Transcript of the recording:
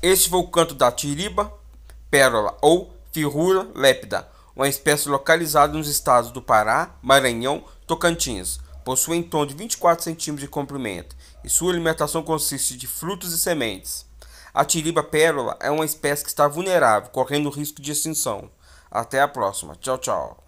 Este foi o canto da tiriba, pérola ou firrura lépida, uma espécie localizada nos estados do Pará, Maranhão, Tocantins. Possui em torno de 24 centímetros de comprimento e sua alimentação consiste de frutos e sementes. A tiriba pérola é uma espécie que está vulnerável, correndo risco de extinção. Até a próxima. Tchau, tchau.